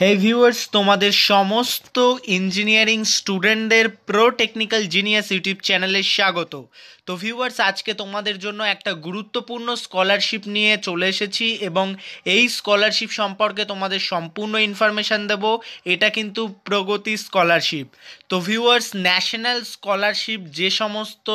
হে viewers তোমাদের সমস্ত engineering স্টুডেন্টদের প্রো টেকনিক্যাল জিনিয়াস ইউটিউব চ্যানেলে স্বাগত তো ভিউয়ার্স আজকে তোমাদের জন্য একটা গুরুত্বপূর্ণ স্কলারশিপ নিয়ে চলে এসেছি এবং এই স্কলারশিপ সম্পর্কে তোমাদের সম্পূর্ণ ইনফরমেশান দেব এটা কিন্তু প্রগতি স্কলারশিপ তো ভিউয়ার্স ন্যাশনাল স্কলারশিপ যে সমস্ত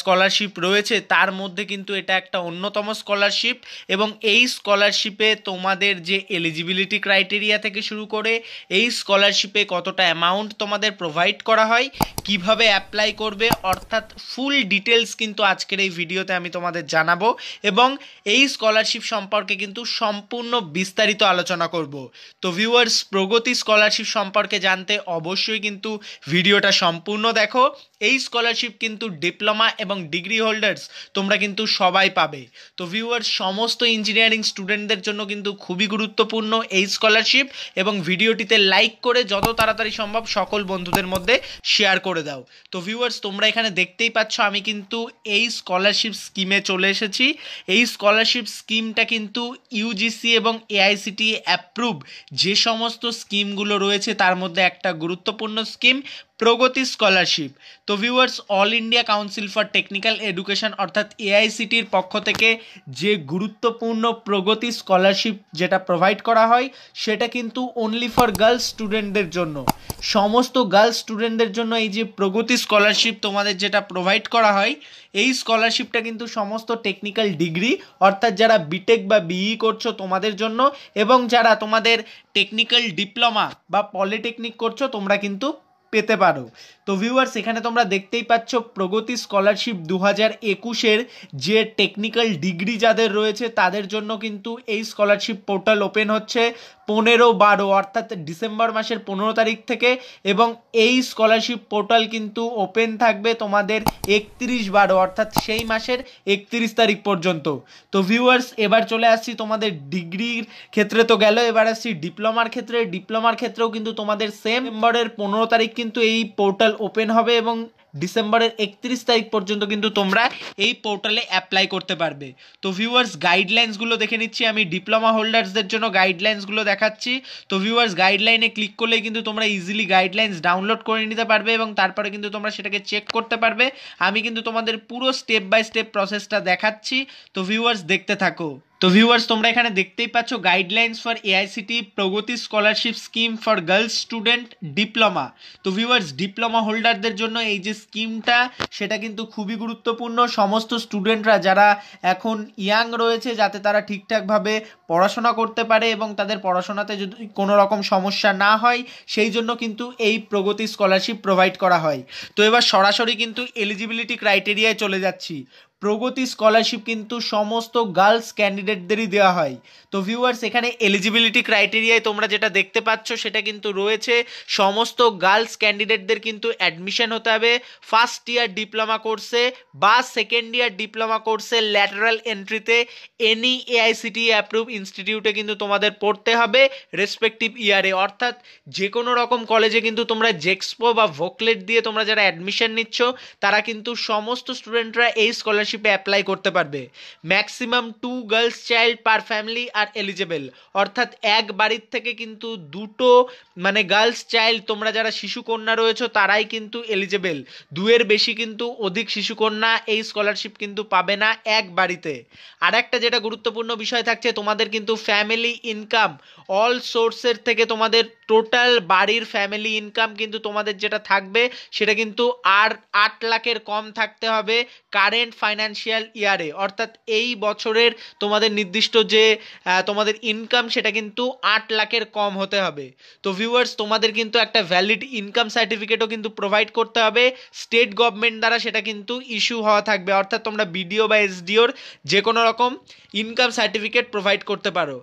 স্কলারশিপ রয়েছে তার মধ্যে কিন্তু এটা একটা অন্যতম স্কলারশিপ এবং এই স্কলারশিপে তোমাদের যে এলিজিবিলিটি ক্রাইটেরিয়া থেকে শুরু করে এই স্কলারশিপে কতটা অ্যামাউন্ট তোমাদের প্রোভাইড করা হয় কিভাবে অ্যাপ্লাই করবে অর্থাৎ ফুল ডিটেলস কিন্তু আজকের এই ভিডিওতে আমি তোমাদের জানাবো এবং এই স্কলারশিপ সম্পর্কে কিন্তু সম্পূর্ণ বিস্তারিত আলোচনা করব তো ভিউয়ার্স প্রগতি স্কলারশিপ সম্পর্কে জানতে অবশ্যই কিন্তু ভিডিওটা সম্পূর্ণ দেখো এই স্কলারশিপ কিন্তু ডিপ্লোমা এবং ডিগ্রি হোল্ডার্স তোমরা কিন্তু সবাই পাবে তো ভিউয়ার্স সমস্ত ইঞ্জিনিয়ারিং স্টুডেন্টদের জন্য কিন্তু খুবই গুরুত্বপূর্ণ এই স্কলারশিপ এবং ভিডিওটিতে লাইক করে যত তাড়াতাড়ি সম্ভব সকল বন্ধুদের মধ্যে শেয়ার করে দাও তো ভিউয়ার্স তোমরা এখানে দেখতেই পাচ্ছ আমি কিন্তু এই স্কলারশিপ স্কিমে চলে এসেছি এই স্কলারশিপ স্কিমটা কিন্তু ইউজিসি এবং এআইসিটি অ্যাপ্রুভ e যে সমস্ত স্কিমগুলো রয়েছে তার মধ্যে একটা গুরুত্বপূর্ণ স্কিম প্রগতি স্কলারশিপ তো viewers All India Council for Technical Education অর্থাৎ এআইসিটির পক্ষ থেকে যে গুরুত্বপূর্ণ প্রগতি স্কলারশিপ যেটা প্রোভাইড করা হয় সেটা কিন্তু অনলি ফর গার্লস স্টুডেন্টদের জন্য সমস্ত গার্লস স্টুডেন্টদের জন্য এই যে প্রগতি স্কলারশিপ তোমাদের যেটা প্রোভাইড করা হয় এই স্কলারশিপটা কিন্তু সমস্ত টেকনিক্যাল ডিগ্রি অর্থাৎ যারা বিটেক বা বিই e করছো তোমাদের জন্য এবং যারা তোমাদের টেকনিক্যাল ডিপ্লোমা বা পলিটেকনিক করছো তোমরা কিন্তু পেতে পারো তো ভিউয়ার্স এখানে তোমরা দেখতেই পাচ্ছ প্রগতি স্কলারশিপ দু হাজার একুশের যে টেকনিক্যাল ডিগ্রি যাদের রয়েছে তাদের জন্য কিন্তু এই স্কলারশিপ পোর্টাল ওপেন হচ্ছে পনেরো বারো অর্থাৎ ডিসেম্বর মাসের পনেরো তারিখ থেকে এবং এই স্কলারশিপ পোর্টাল কিন্তু ওপেন থাকবে তোমাদের একত্রিশ বারো অর্থাৎ সেই মাসের একত্রিশ তারিখ পর্যন্ত তো ভিউয়ার্স এবার চলে আসছি তোমাদের ডিগ্রির ক্ষেত্রে তো গেল এবার আসছি ডিপ্লোমার ক্ষেত্রে ডিপ্লোমার ক্ষেত্রেও কিন্তু তোমাদের সেম সেপ্টেম্বরের পনেরো তারিখ কিন্তু কিন্তু এই পোর্টাল ওপেন হবে এবং ডিসেম্বরের একত্রিশ তারিখ পর্যন্ত কিন্তু তোমরা এই পোর্টালে অ্যাপ্লাই করতে পারবে তো ভিউয়ার্স গাইডলাইন্সগুলো দেখে নিচ্ছি আমি ডিপ্লোমা হোল্ডার্সদের জন্য গাইডলাইন্সগুলো দেখাচ্ছি তো ভিউয়ার্স গাইডলাইনে ক্লিক করলে কিন্তু তোমরা ইজিলি গাইডলাইন্স ডাউনলোড করে নিতে পারবে এবং তারপরে কিন্তু তোমরা সেটাকে চেক করতে পারবে আমি কিন্তু তোমাদের পুরো স্টেপ বাই স্টেপ প্রসেসটা দেখাচ্ছি তো ভিউয়ার্স দেখতে থাকো তো ভিউয়ার্স তোমরা এখানে দেখতেই পাচ্ছ guidelines for AICTE Pragati scholarship scheme for girls student diploma তো ভিউয়ার্স ডিপ্লোমা হোল্ডারদের জন্য এই যে স্কিমটা সেটা কিন্তু খুবই গুরুত্বপূর্ণ সমস্ত স্টুডেন্টরা যারা এখন ইয়াং রয়েছে যাতে তারা ঠিকঠাকভাবে পড়াশোনা করতে পারে এবং তাদের পড়াশোনাতে যদি কোনো রকম সমস্যা না হয় সেই জন্য কিন্তু এই প্রগতি স্কলারশিপ প্রোভাইড করা হয় তো এবার সরাসরি কিন্তু এলিজিবিলিটি ক্রাইটেরিয়ায় চলে যাচ্ছি প্রগতি স্কলারশিপ কিন্তু সমস্ত গার্লস ক্যান্ডিডেটদেরই দেওয়া হয় তো ভিউয়ার্স এখানে এলিজিবিলিটি ক্রাইটেরিয়ায় তোমরা যেটা দেখতে পাচ্ছ সেটা কিন্তু রয়েছে সমস্ত গার্লস ক্যান্ডিডেটদের কিন্তু অ্যাডমিশন হতে হবে ফার্স্ট ইয়ার ডিপ্লোমা কোর্সে বা সেকেন্ড ইয়ার ডিপ্লোমা কোর্সে ল্যাটারাল এন্ট্রিতে এনি এআইসিটি অ্যাপ্রুভ ইনস্টিটিউটে কিন্তু তোমাদের পড়তে হবে রেসপেক্টিভ ইয়ারে অর্থাৎ যে কোনো রকম কলেজে কিন্তু তোমরা জেক্সপো বা ভোকলেট দিয়ে তোমরা যারা অ্যাডমিশন নিচ্ছ তারা কিন্তু সমস্ত স্টুডেন্টরা এই স্কলার পার্টনারশিপে অ্যাপ্লাই করতে পারবে maximum two girls child per family আর এলিজেবেল অর্থাৎ এক বাড়ির থেকে কিন্তু দুটো মানে গার্লস চাইল্ড তোমরা যারা শিশুকন্যা রয়েছে তারাই কিন্তু এলিজেবেল দুয়ের বেশি কিন্তু অধিক শিশুকন্যা এই স্কলারশিপ কিন্তু পাবে না এক বাড়িতে আর একটা যেটা গুরুত্বপূর্ণ বিষয় থাকছে তোমাদের কিন্তু ফ্যামিলি ইনকাম অল সোর্সের থেকে তোমাদের টোটাল বাড়ির ফ্যামিলি ইনকাম কিন্তু তোমাদের যেটা থাকবে সেটা কিন্তু আর আট লাখের কম থাকতে হবে কারেন্ট ফাইন ফাইন্যান্সিয়াল ইয়ারে অর্থাৎ এই বছরের তোমাদের নির্দিষ্ট যে তোমাদের ইনকাম সেটা কিন্তু আট লাখের কম হতে হবে তো ভিউয়ার্স তোমাদের কিন্তু একটা ভ্যালিড ইনকাম সার্টিফিকেটও কিন্তু প্রোভাইড করতে হবে স্টেট গভর্নমেন্ট দ্বারা সেটা কিন্তু ইস্যু হওয়া থাকবে অর্থাৎ তোমরা বিডিও বা এসডিওর যে কোনো রকম ইনকাম সার্টিফিকেট প্রোভাইড করতে পারো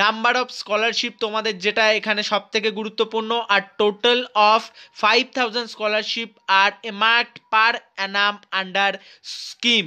নাম্বার অফ স্কলারশিপ তোমাদের যেটা এখানে সব থেকে গুরুত্বপূর্ণ আর total of five thousand scholarship are earmarked per annum under scheme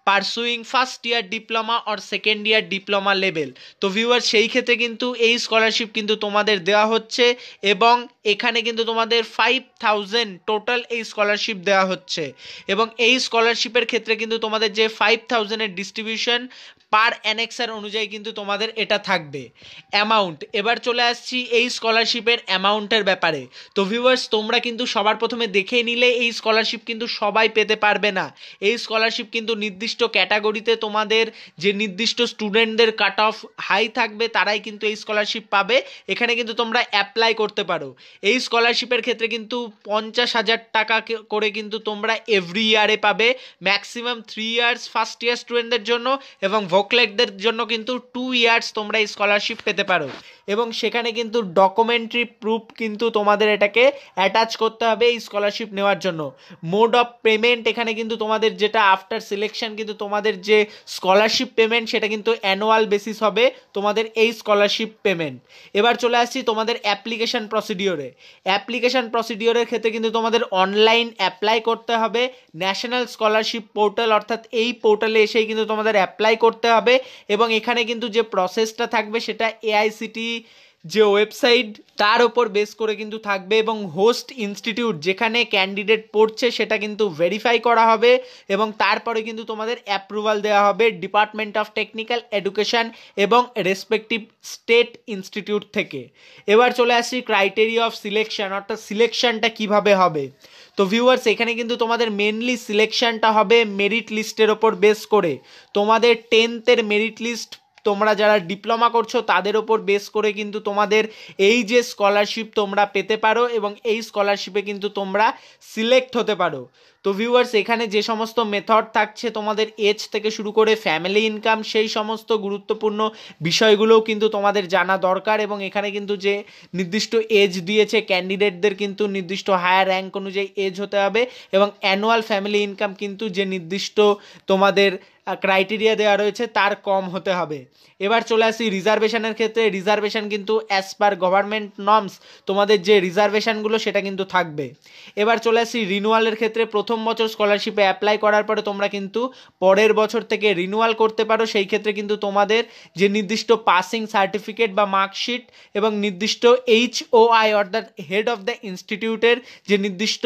pursuing first year diploma or second year diploma level তো ভিউয়ার সেই ক্ষেত্রে কিন্তু এই স্কলারশিপ কিন্তু তোমাদের দেওয়া হচ্ছে এবং এখানে কিন্তু তোমাদের ফাইভ থাউজেন্ড টোটাল এই স্কলারশিপ দেওয়া হচ্ছে এবং এই স্কলারশিপের ক্ষেত্রে কিন্তু তোমাদের যে ফাইভ থাউজেন্ডের ডিস্ট্রিবিউশন পার অ্যানেক্সার অনুযায়ী কিন্তু তোমাদের এটা থাকবে অ্যামাউন্ট এবার চলে আসছি এই স্কলারশিপের অ্যামাউন্টের ব্যাপারে তো ভিউয়ার্স তোমরা কিন্তু সবার প্রথমে দেখে নিলে এই স্কলারশিপ কিন্তু সবাই পেতে পারবে না এই স্কলারশিপ কিন্তু নির্দিষ্ট নির্দিষ্ট ক্যাটাগরিতে তোমাদের যে নির্দিষ্ট স্টুডেন্টদের কাট অফ হাই থাকবে তারাই কিন্তু এই স্কলারশিপ পাবে এখানে কিন্তু তোমরা অ্যাপ্লাই করতে পারো এই স্কলারশিপের ক্ষেত্রে কিন্তু পঞ্চাশ হাজার টাকা করে কিন্তু তোমরা এভরি ইয়ারে পাবে maximum three years first year স্টুডেন্টদের জন্য এবং ভোকলেটদের জন্য কিন্তু টু ইয়ার্স তোমরা এই স্কলারশিপ পেতে পারো এবং সেখানে কিন্তু ডকুমেন্টারি প্রুফ কিন্তু তোমাদের এটাকে অ্যাটাচ করতে হবে এই স্কলারশিপ নেওয়ার জন্য মোড অফ পেমেন্ট এখানে কিন্তু তোমাদের যেটা আফটার সিলেকশন কিন্তু তোমাদের যে স্কলারশিপ পেমেন্ট সেটা কিন্তু অ্যানুয়াল বেসিস হবে তোমাদের এই স্কলারশিপ পেমেন্ট এবার চলে আসছি তোমাদের অ্যাপ্লিকেশান প্রসিডিওরে অ্যাপ্লিকেশান প্রসিডিওরের ক্ষেত্রে কিন্তু তোমাদের অনলাইন অ্যাপ্লাই করতে হবে ন্যাশনাল স্কলারশিপ পোর্টাল অর্থাৎ এই পোর্টালে এসেই কিন্তু তোমাদের অ্যাপ্লাই করতে হবে এবং এখানে কিন্তু যে প্রসেসটা থাকবে সেটা এআইসিটি যে ওয়েবসাইট তার ওপর বেস করে কিন্তু থাকবে এবং হোস্ট ইনস্টিটিউট যেখানে ক্যান্ডিডেট পড়ছে সেটা কিন্তু ভেরিফাই করা হবে এবং তারপরে কিন্তু তোমাদের অ্যাপ্রুভাল দেওয়া হবে ডিপার্টমেন্ট অফ টেকনিক্যাল এডুকেশান এবং রেসপেক্টিভ স্টেট ইনস্টিটিউট থেকে এবার চলে আসি ক্রাইটেরিয়া অফ সিলেকশান অর্থাৎ সিলেকশানটা কিভাবে হবে তো ভিউয়ার্স এখানে কিন্তু তোমাদের মেনলি সিলেকশানটা হবে মেরিট লিস্টের ওপর বেস করে তোমাদের টেন্থের মেরিট লিস্ট তোমরা যারা ডিপ্লোমা করছো তাদের ওপর বেস করে কিন্তু তোমাদের এই যে স্কলারশিপ তোমরা পেতে পারো এবং এই স্কলারশিপে কিন্তু তোমরা সিলেক্ট হতে পারো তো ভিউয়ার্স এখানে যে সমস্ত মেথড থাকছে তোমাদের এজ থেকে শুরু করে ফ্যামিলি ইনকাম সেই সমস্ত গুরুত্বপূর্ণ বিষয়গুলোও কিন্তু তোমাদের জানা দরকার এবং এখানে কিন্তু যে নির্দিষ্ট এজ দিয়েছে ক্যান্ডিডেটদের কিন্তু নির্দিষ্ট হায়ার র্যাঙ্ক অনুযায়ী এজ হতে হবে এবং অ্যানুয়াল ফ্যামিলি ইনকাম কিন্তু যে নির্দিষ্ট তোমাদের ক্রাইটেরিয়া দেওয়া রয়েছে তার কম হতে হবে এবার চলে আসি রিজার্ভেশনের ক্ষেত্রে রিজার্ভেশন কিন্তু অ্যাজ পার গভর্নমেন্ট নর্মস তোমাদের যে রিজার্ভেশনগুলো সেটা কিন্তু থাকবে এবার চলে আসি রিনুয়ালের ক্ষেত্রে প্রথম প্রথম বছর স্কলারশিপে অ্যাপ্লাই করার পরে তোমরা কিন্তু পরের বছর থেকে রিনুয়াল করতে পারো সেই ক্ষেত্রে কিন্তু তোমাদের যে নির্দিষ্ট পাসিং সার্টিফিকেট বা মার্কশিট এবং নির্দিষ্ট এইচ ও আই অর্থাৎ হেড অফ দ্য ইনস্টিটিউটের যে নির্দিষ্ট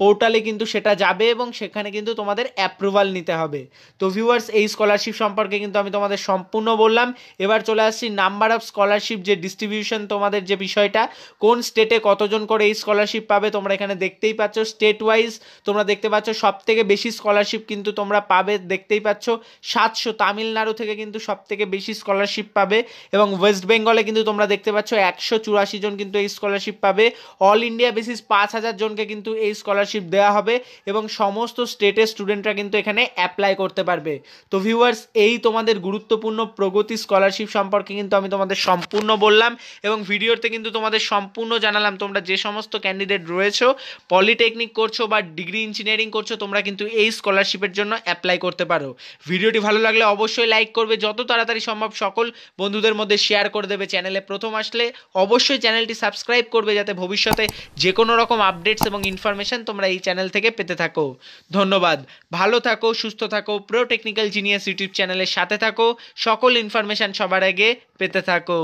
পোর্টালে কিন্তু সেটা যাবে এবং সেখানে কিন্তু তোমাদের অ্যাপ্রুভাল নিতে হবে তো ভিউয়ার্স এই স্কলারশিপ সম্পর্কে কিন্তু আমি তোমাদের সম্পূর্ণ বললাম এবার চলে আসছি নাম্বার অফ স্কলারশিপ যে ডিস্ট্রিবিউশন তোমাদের যে বিষয়টা কোন স্টেটে কতজন করে এই স্কলারশিপ পাবে তোমরা এখানে দেখতেই পাচ্ছ স্টেট ওয়াইজ তোমরা দেখতে পাচ্ছ সব থেকে বেশি স্কলারশিপ কিন্তু তোমরা পাবে দেখতেই পাচ্ছ সাতশো তামিলনাড়ু থেকে কিন্তু সব থেকে বেশি স্কলারশিপ পাবে এবং ওয়েস্ট বেঙ্গলে কিন্তু তোমরা দেখতে পাচ্ছ একশো চুরাশি জন কিন্তু এই স্কলারশিপ পাবে অল ইন্ডিয়া বেসিস পাঁচ হাজার জনকে কিন্তু এই স্কলারশিপ স্কলারশিপ দেওয়া হবে এবং সমস্ত স্টেটের স্টুডেন্টরা কিন্তু এখানে অ্যাপ্লাই করতে পারবে তো ভিউয়ার্স এই তোমাদের গুরুত্বপূর্ণ প্রগতি স্কলারশিপ সম্পর্কে কিন্তু আমি তোমাদের সম্পূর্ণ বললাম এবং ভিডিওতে কিন্তু তোমাদের সম্পূর্ণ জানালাম তোমরা যে সমস্ত ক্যান্ডিডেট রয়েছো পলিটেকনিক করছো বা ডিগ্রি ইঞ্জিনিয়ারিং করছো তোমরা কিন্তু এই স্কলারশিপের জন্য অ্যাপ্লাই করতে পারো ভিডিওটি ভালো লাগলে অবশ্যই লাইক করবে যত তাড়াতাড়ি সম্ভব সকল বন্ধুদের মধ্যে শেয়ার করে দেবে চ্যানেলে প্রথম আসলে অবশ্যই চ্যানেলটি সাবস্ক্রাইব করবে যাতে ভবিষ্যতে যে কোনো রকম আপডেটস এবং ইনফরমেশন তোমরা তোমরা এই চ্যানেল থেকে পেতে থাকো ধন্যবাদ ভালো থাকো সুস্থ থাকো প্রো টেকনিক্যাল জিনিয়াস ইউটিউব চ্যানেলের সাথে থাকো সকল ইনফরমেশান সবার আগে পেতে থাকো